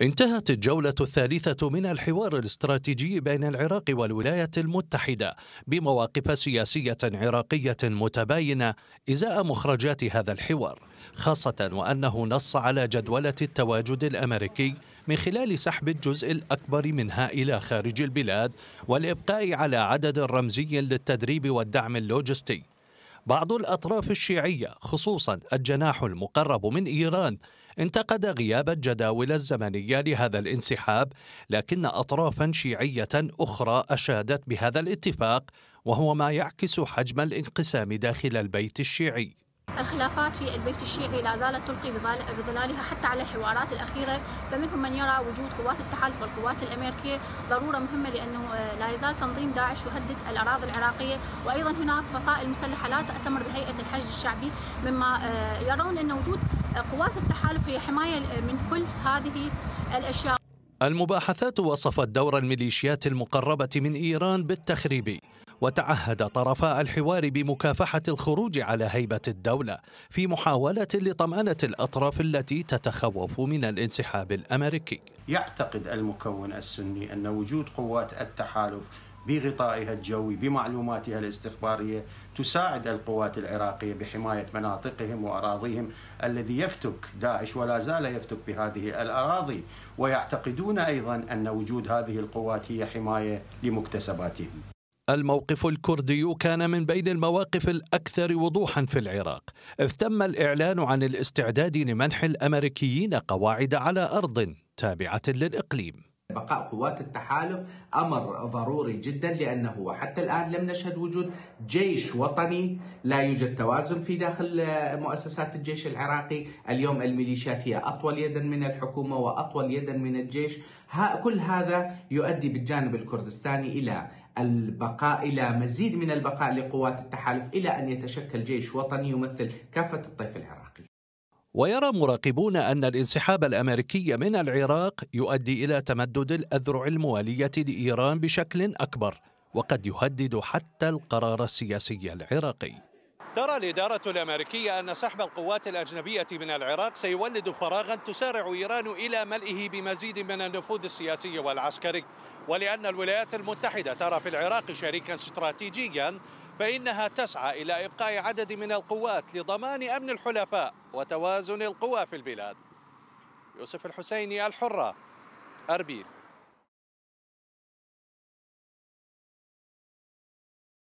انتهت الجولة الثالثة من الحوار الاستراتيجي بين العراق والولايات المتحدة بمواقف سياسية عراقية متباينة إزاء مخرجات هذا الحوار، خاصة وأنه نص على جدولة التواجد الأمريكي من خلال سحب الجزء الأكبر منها إلى خارج البلاد والإبقاء على عدد رمزي للتدريب والدعم اللوجستي. بعض الأطراف الشيعية خصوصا الجناح المقرب من إيران انتقد غياب الجداول الزمنية لهذا الانسحاب لكن أطرافا شيعية أخرى أشادت بهذا الاتفاق وهو ما يعكس حجم الانقسام داخل البيت الشيعي الخلافات في البيت الشيعي لا زالت تلقي بظلالها حتى على الحوارات الأخيرة فمنهم من يرى وجود قوات التحالف والقوات الأمريكية ضرورة مهمة لأنه آه، لا يزال تنظيم داعش يهدد الأراضي العراقية وأيضا هناك فصائل مسلحة لا تأتمر بهيئة الحشد الشعبي مما آه، يرون أن وجود قوات التحالف هي حماية من كل هذه الأشياء المباحثات وصفت دور الميليشيات المقربة من إيران بالتخريب وتعهد طرفا الحوار بمكافحة الخروج على هيبة الدولة في محاولة لطمأنة الأطراف التي تتخوف من الانسحاب الأمريكي يعتقد المكون السني أن وجود قوات التحالف بغطائها الجوي بمعلوماتها الاستخباريه تساعد القوات العراقيه بحمايه مناطقهم واراضيهم الذي يفتك داعش ولا زال يفتك بهذه الاراضي ويعتقدون ايضا ان وجود هذه القوات هي حمايه لمكتسباتهم. الموقف الكردي كان من بين المواقف الاكثر وضوحا في العراق اذ تم الاعلان عن الاستعداد لمنح الامريكيين قواعد على ارض تابعه للاقليم بقاء قوات التحالف امر ضروري جدا لانه حتى الان لم نشهد وجود جيش وطني، لا يوجد توازن في داخل مؤسسات الجيش العراقي، اليوم الميليشيات هي اطول يدا من الحكومه واطول يدا من الجيش، كل هذا يؤدي بالجانب الكردستاني الى البقاء الى مزيد من البقاء لقوات التحالف الى ان يتشكل جيش وطني يمثل كافه الطيف العراقي. ويرى مراقبون أن الانسحاب الأمريكي من العراق يؤدي إلى تمدد الأذرع الموالية لإيران بشكل أكبر وقد يهدد حتى القرار السياسي العراقي ترى الإدارة الأمريكية أن سحب القوات الأجنبية من العراق سيولد فراغا تسارع إيران إلى ملئه بمزيد من النفوذ السياسي والعسكري ولأن الولايات المتحدة ترى في العراق شريكا استراتيجيا فإنها تسعى إلى إبقاء عدد من القوات لضمان أمن الحلفاء وتوازن القوى في البلاد يوسف الحسيني الحرة أربيل